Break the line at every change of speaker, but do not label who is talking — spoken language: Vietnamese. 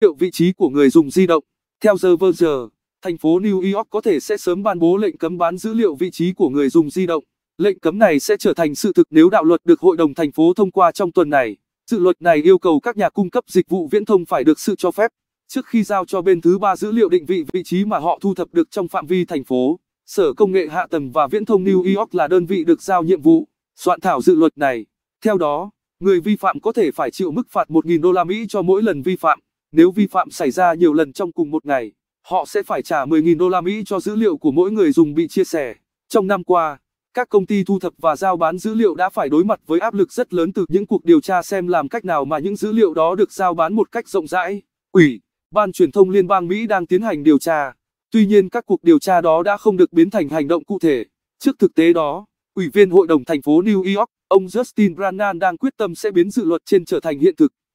liệu vị trí của người dùng di động. Theo The Verge, thành phố New York có thể sẽ sớm ban bố lệnh cấm bán dữ liệu vị trí của người dùng di động. Lệnh cấm này sẽ trở thành sự thực nếu đạo luật được hội đồng thành phố thông qua trong tuần này. Dự luật này yêu cầu các nhà cung cấp dịch vụ viễn thông phải được sự cho phép trước khi giao cho bên thứ ba dữ liệu định vị vị trí mà họ thu thập được trong phạm vi thành phố. Sở Công nghệ Hạ tầng và Viễn thông New York là đơn vị được giao nhiệm vụ soạn thảo dự luật này. Theo đó, người vi phạm có thể phải chịu mức phạt 1.000 đô la Mỹ cho mỗi lần vi phạm. Nếu vi phạm xảy ra nhiều lần trong cùng một ngày, họ sẽ phải trả 10.000 đô la Mỹ cho dữ liệu của mỗi người dùng bị chia sẻ. Trong năm qua, các công ty thu thập và giao bán dữ liệu đã phải đối mặt với áp lực rất lớn từ những cuộc điều tra xem làm cách nào mà những dữ liệu đó được giao bán một cách rộng rãi. Ủy ban truyền thông liên bang Mỹ đang tiến hành điều tra. Tuy nhiên các cuộc điều tra đó đã không được biến thành hành động cụ thể. Trước thực tế đó, Ủy viên Hội đồng thành phố New York, ông Justin Brannan đang quyết tâm sẽ biến dự luật trên trở thành hiện thực.